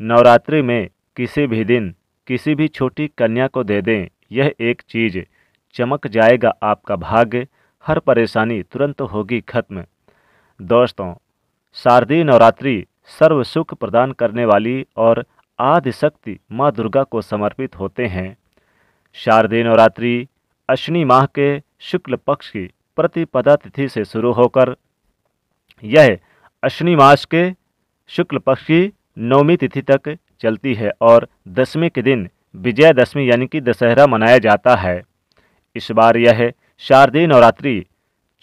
नवरात्रि में किसी भी दिन किसी भी छोटी कन्या को दे दें यह एक चीज़ चमक जाएगा आपका भाग्य हर परेशानी तुरंत होगी खत्म दोस्तों शारदीय नवरात्रि सर्व सुख प्रदान करने वाली और आदिशक्ति माँ दुर्गा को समर्पित होते हैं शारदीय नवरात्रि अश्विनी माह के शुक्ल पक्ष की प्रतिपदा तिथि से शुरू होकर यह अश्विनी मास के शुक्ल पक्ष की नौवीं तिथि तक चलती है और दसवें के दिन विजयादशमी यानी कि दशहरा मनाया जाता है इस बार यह शारदीय नवरात्रि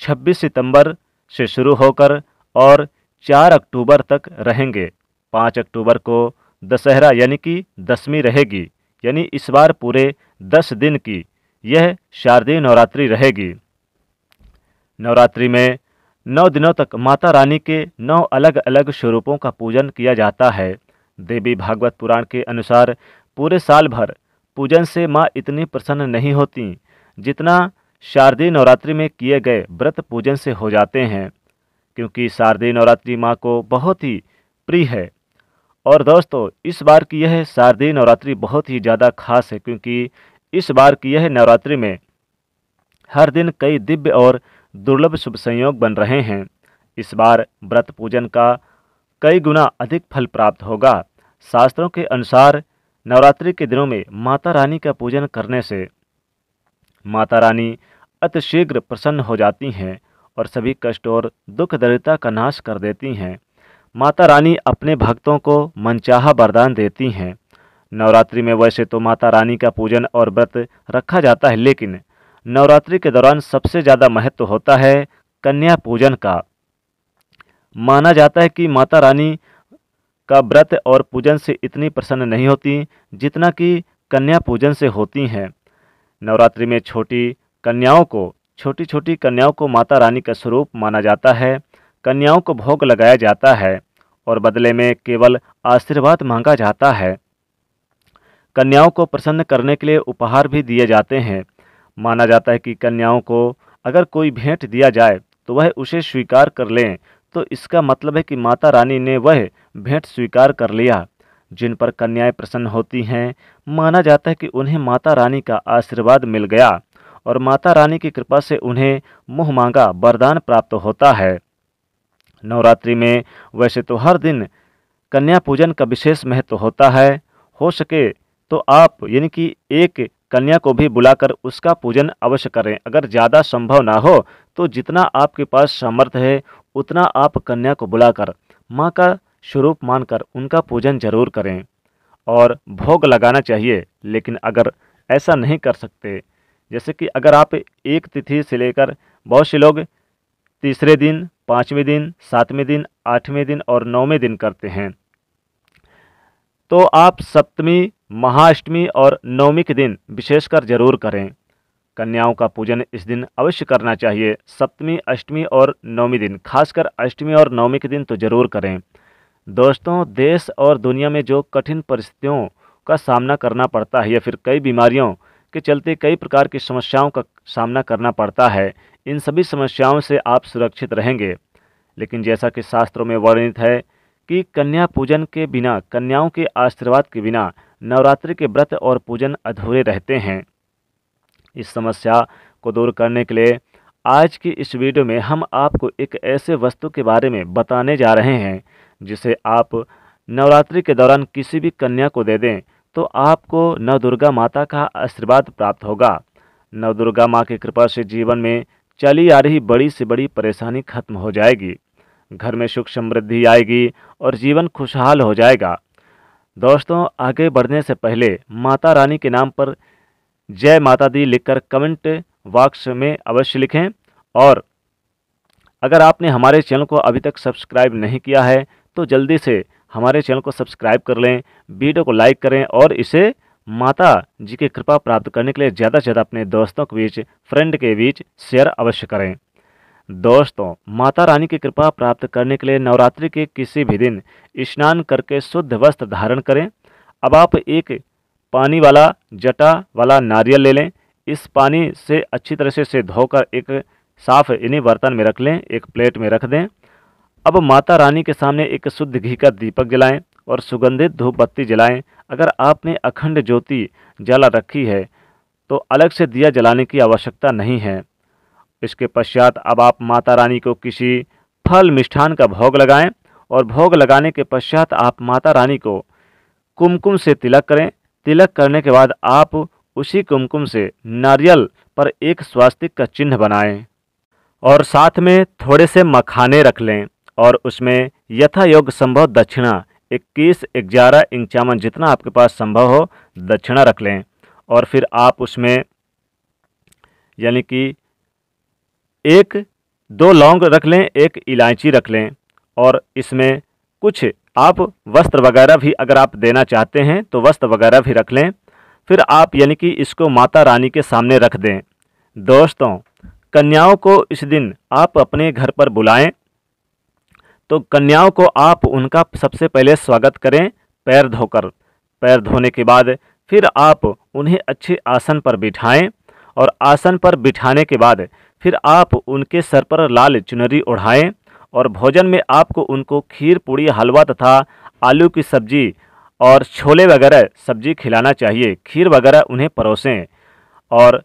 26 सितंबर से शुरू होकर और 4 अक्टूबर तक रहेंगे 5 अक्टूबर को दशहरा यानी कि दसवीं रहेगी यानी इस बार पूरे दस दिन की यह शारदीय नवरात्रि रहेगी नवरात्रि में नौ दिनों तक माता रानी के नौ अलग अलग स्वरूपों का पूजन किया जाता है देवी भागवत पुराण के अनुसार पूरे साल भर पूजन से माँ इतनी प्रसन्न नहीं होती जितना शारदीय नवरात्रि में किए गए व्रत पूजन से हो जाते हैं क्योंकि शारदीय नवरात्रि माँ को बहुत ही प्रिय है और दोस्तों इस बार की यह शारदीय नवरात्रि बहुत ही ज़्यादा खास है क्योंकि इस बार की यह नवरात्रि में हर दिन कई दिव्य और दुर्लभ शुभ संयोग बन रहे हैं इस बार व्रत पूजन का कई गुना अधिक फल प्राप्त होगा शास्त्रों के अनुसार नवरात्रि के दिनों में माता रानी का पूजन करने से माता रानी अतिशीघ्र प्रसन्न हो जाती हैं और सभी कष्ट और दुख दरिद्रता का नाश कर देती हैं माता रानी अपने भक्तों को मनचाहा वरदान देती हैं नवरात्रि में वैसे तो माता रानी का पूजन और व्रत रखा जाता है लेकिन नवरात्रि के दौरान सबसे ज़्यादा महत्व होता है कन्या पूजन का माना जाता है कि माता रानी का व्रत और पूजन से इतनी प्रसन्न नहीं होती जितना कि कन्या पूजन से होती हैं नवरात्रि में छोटी कन्याओं को छोटी छोटी कन्याओं को माता रानी का स्वरूप माना जाता है कन्याओं को भोग लगाया जाता है और बदले में केवल आशीर्वाद मांगा जाता है कन्याओं को प्रसन्न करने के लिए उपहार भी दिए जाते हैं माना जाता है कि कन्याओं को अगर कोई भेंट दिया जाए तो वह उसे स्वीकार कर लें तो इसका मतलब है कि माता रानी ने वह भेंट स्वीकार कर लिया जिन पर कन्याएं प्रसन्न होती हैं माना जाता है कि उन्हें माता रानी का आशीर्वाद मिल गया और माता रानी की कृपा से उन्हें मुँह मांगा वरदान प्राप्त होता है नवरात्रि में वैसे तो हर दिन कन्या पूजन का विशेष महत्व होता है हो सके तो आप यानी कि एक कन्या को भी बुलाकर उसका पूजन अवश्य करें अगर ज़्यादा संभव ना हो तो जितना आपके पास सामर्थ्य है उतना आप कन्या को बुलाकर माँ का स्वरूप मानकर उनका पूजन जरूर करें और भोग लगाना चाहिए लेकिन अगर ऐसा नहीं कर सकते जैसे कि अगर आप एक तिथि से लेकर बहुत से लोग तीसरे दिन पाँचवें दिन सातवें दिन आठवें दिन और नौवें दिन करते हैं तो आप सप्तमी महाअष्टमी और नवमी के दिन विशेषकर जरूर करें कन्याओं का पूजन इस दिन अवश्य करना चाहिए सप्तमी अष्टमी और नवमी दिन खासकर अष्टमी और नवमी के दिन तो जरूर करें दोस्तों देश और दुनिया में जो कठिन परिस्थितियों का सामना करना पड़ता है या फिर कई बीमारियों के चलते कई प्रकार की समस्याओं का सामना करना पड़ता है इन सभी समस्याओं से आप सुरक्षित रहेंगे लेकिन जैसा कि शास्त्रों में वर्णित है कि कन्या पूजन के बिना कन्याओं के आशीर्वाद के बिना नवरात्रि के व्रत और पूजन अधूरे रहते हैं इस समस्या को दूर करने के लिए आज की इस वीडियो में हम आपको एक ऐसे वस्तु के बारे में बताने जा रहे हैं जिसे आप नवरात्रि के दौरान किसी भी कन्या को दे दें तो आपको नवदुर्गा माता का आशीर्वाद प्राप्त होगा नवदुर्गा माँ की कृपा से जीवन में चली आ रही बड़ी से बड़ी परेशानी खत्म हो जाएगी घर में सुख समृद्धि आएगी और जीवन खुशहाल हो जाएगा दोस्तों आगे बढ़ने से पहले माता रानी के नाम पर जय माता दी लिखकर कमेंट बॉक्स में अवश्य लिखें और अगर आपने हमारे चैनल को अभी तक सब्सक्राइब नहीं किया है तो जल्दी से हमारे चैनल को सब्सक्राइब कर लें वीडियो को लाइक करें और इसे माता जी की कृपा प्राप्त करने के लिए ज़्यादा से ज़्यादा अपने दोस्तों के बीच फ्रेंड के बीच शेयर अवश्य करें दोस्तों माता रानी की कृपा प्राप्त करने के लिए नवरात्रि के किसी भी दिन स्नान करके शुद्ध वस्त्र धारण करें अब आप एक पानी वाला जटा वाला नारियल ले लें इस पानी से अच्छी तरह से से धोकर एक साफ इन्हीं बर्तन में रख लें एक प्लेट में रख दें अब माता रानी के सामने एक शुद्ध घी का दीपक जलाएं और सुगंधित धूप बत्ती जलाएं अगर आपने अखंड ज्योति जला रखी है तो अलग से दिया जलाने की आवश्यकता नहीं है इसके पश्चात अब आप माता रानी को किसी फल मिष्ठान का भोग लगाएं और भोग लगाने के पश्चात आप माता रानी को कुमकुम से तिलक करें तिलक करने के बाद आप उसी कुमकुम से नारियल पर एक स्वास्तिक का चिन्ह बनाएं और साथ में थोड़े से मखाने रख लें और उसमें यथा योग्य संभव दक्षिणा इक्कीस ग्यारह इंचावन जितना आपके पास संभव हो दक्षिणा रख लें और फिर आप उसमें यानी कि एक दो लौंग रख लें एक इलायची रख लें और इसमें कुछ आप वस्त्र वगैरह भी अगर आप देना चाहते हैं तो वस्त्र वगैरह भी रख लें फिर आप यानी कि इसको माता रानी के सामने रख दें दोस्तों कन्याओं को इस दिन आप अपने घर पर बुलाएं तो कन्याओं को आप उनका सबसे पहले स्वागत करें पैर धोकर पैर धोने के बाद फिर आप उन्हें अच्छे आसन पर बिठाएं और आसन पर बिठाने के बाद फिर आप उनके सर पर लाल चुनरी ओढ़ाएँ और भोजन में आपको उनको खीर पूड़ी हलवा तथा आलू की सब्जी और छोले वगैरह सब्जी खिलाना चाहिए खीर वगैरह उन्हें परोसें और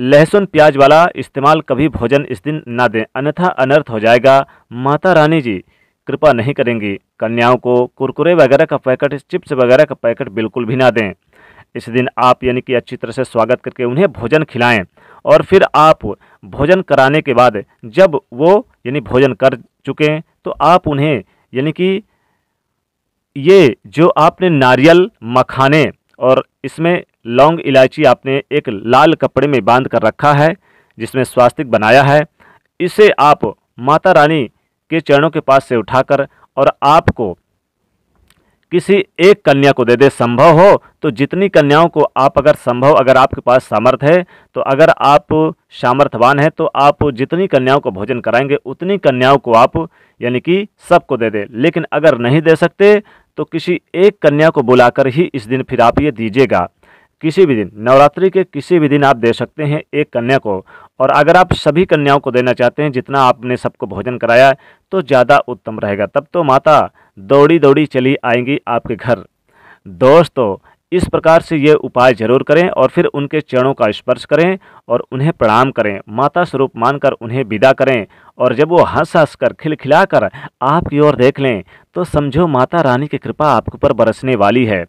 लहसुन प्याज वाला इस्तेमाल कभी भोजन इस दिन ना दें अन्यथा अनर्थ हो जाएगा माता रानी जी कृपा नहीं करेंगी कन्याओं को कुरकुरे वगैरह का पैकेट चिप्स वगैरह का पैकेट बिल्कुल भी ना दें इस दिन आप यानी कि अच्छी तरह से स्वागत करके उन्हें भोजन खिलाएं और फिर आप भोजन कराने के बाद जब वो यानी भोजन कर चुके हैं तो आप उन्हें यानी कि ये जो आपने नारियल मखाने और इसमें लौंग इलायची आपने एक लाल कपड़े में बांध कर रखा है जिसमें स्वास्तिक बनाया है इसे आप माता रानी के चरणों के पास से उठाकर और आपको किसी एक कन्या को दे दे संभव हो तो जितनी कन्याओं को आप अगर संभव अगर आपके पास सामर्थ्य है तो अगर आप सामर्थ्यवान हैं तो आप जितनी कन्याओं को भोजन कराएंगे उतनी कन्याओं को आप यानी कि सबको दे दे लेकिन अगर नहीं दे सकते तो किसी एक कन्या को बुलाकर ही इस दिन फिर आप ये दीजिएगा किसी भी दिन नवरात्रि के किसी भी दिन आप दे सकते हैं एक कन्या को और अगर आप सभी कन्याओं को देना चाहते हैं जितना आपने सबको भोजन कराया तो ज़्यादा उत्तम रहेगा तब तो माता दौड़ी दौड़ी चली आएंगी आपके घर दोस्तों इस प्रकार से ये उपाय जरूर करें और फिर उनके चरणों का स्पर्श करें और उन्हें प्रणाम करें माता स्वरूप मानकर उन्हें विदा करें और जब वो हंस हंस कर खिलखिला कर आपकी ओर देख लें तो समझो माता रानी की कृपा आपके ऊपर बरसने वाली है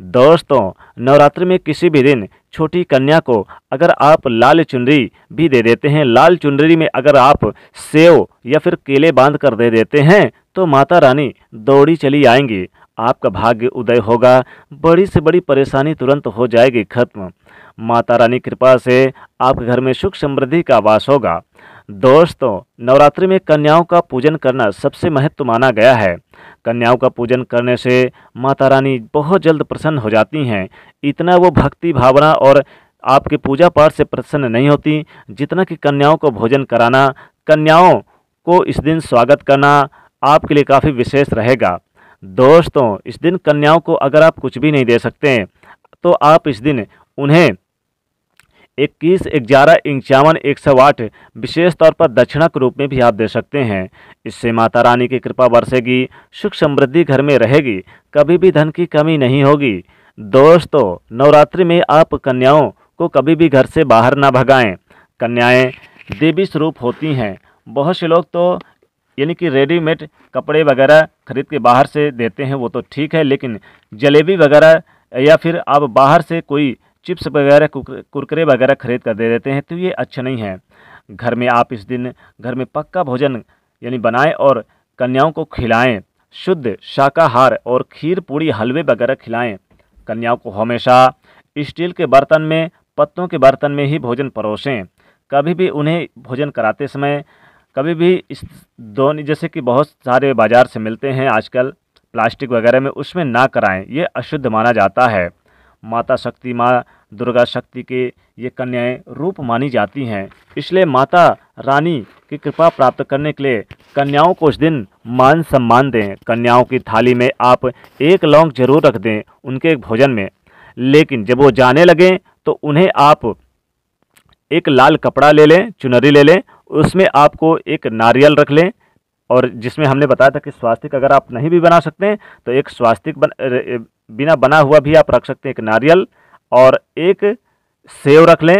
दोस्तों नवरात्रि में किसी भी दिन छोटी कन्या को अगर आप लाल चुनरी भी दे देते हैं लाल चुनरी में अगर आप सेव या फिर केले बांध कर दे देते हैं तो माता रानी दौड़ी चली आएंगी आपका भाग्य उदय होगा बड़ी से बड़ी परेशानी तुरंत हो जाएगी खत्म माता रानी कृपा से आपके घर में सुख समृद्धि का वास होगा दोस्तों नवरात्रि में कन्याओं का पूजन करना सबसे महत्व माना गया है कन्याओं का पूजन करने से माता रानी बहुत जल्द प्रसन्न हो जाती हैं इतना वो भक्ति भावना और आपके पूजा पाठ से प्रसन्न नहीं होती जितना कि कन्याओं को भोजन कराना कन्याओं को इस दिन स्वागत करना आपके लिए काफ़ी विशेष रहेगा दोस्तों इस दिन कन्याओं को अगर आप कुछ भी नहीं दे सकते तो आप इस दिन उन्हें इक्कीस ग्यारह इंक्यावन एक सौ आठ विशेष तौर पर दक्षिणा के रूप में भी आप दे सकते हैं इससे माता रानी की कृपा बरसेगी सुख समृद्धि घर में रहेगी कभी भी धन की कमी नहीं होगी दोस्तों नवरात्रि में आप कन्याओं को कभी भी घर से बाहर ना भगाएं कन्याएं देवी स्वरूप होती हैं बहुत से लोग तो यानी कि रेडीमेड कपड़े वगैरह खरीद के बाहर से देते हैं वो तो ठीक है लेकिन जलेबी वगैरह या फिर आप बाहर से कोई चिप्स वगैरह कुरकुरे वगैरह खरीद कर दे देते हैं तो ये अच्छा नहीं है घर में आप इस दिन घर में पक्का भोजन यानी बनाएं और कन्याओं को खिलाएं शुद्ध शाकाहार और खीर पूड़ी हलवे वगैरह खिलाएं कन्याओं को हमेशा स्टील के बर्तन में पत्तों के बर्तन में ही भोजन परोसें कभी भी उन्हें भोजन कराते समय कभी भी इस दोनों जैसे कि बहुत सारे बाज़ार से मिलते हैं आजकल प्लास्टिक वगैरह में उसमें ना कराएं ये अशुद्ध माना जाता है माता शक्ति माँ दुर्गा शक्ति के ये कन्याएं रूप मानी जाती हैं इसलिए माता रानी की कृपा प्राप्त करने के लिए कन्याओं को उस दिन मान सम्मान दें कन्याओं की थाली में आप एक लौंग जरूर रख दें उनके भोजन में लेकिन जब वो जाने लगें तो उन्हें आप एक लाल कपड़ा ले लें चुनरी ले लें उसमें आपको एक नारियल रख लें और जिसमें हमने बताया था कि स्वास्तिक अगर आप नहीं भी बना सकते तो एक स्वास्तिक बन बिना बना हुआ भी आप रख सकते हैं एक नारियल और एक सेव रख लें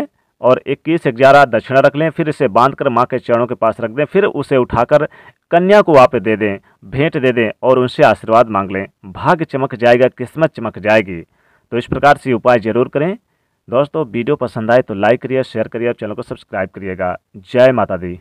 और इक्कीस ग्यारह दक्षिणा रख लें फिर इसे बांधकर माँ के चरणों के पास रख दें फिर उसे उठाकर कन्या को वापस दे दें भेंट दे दें और उनसे आशीर्वाद मांग लें भाग्य चमक जाएगा किस्मत चमक जाएगी तो इस प्रकार से उपाय जरूर करें दोस्तों वीडियो पसंद आए तो लाइक करिए शेयर करिए और चैनल को सब्सक्राइब करिएगा जय माता दी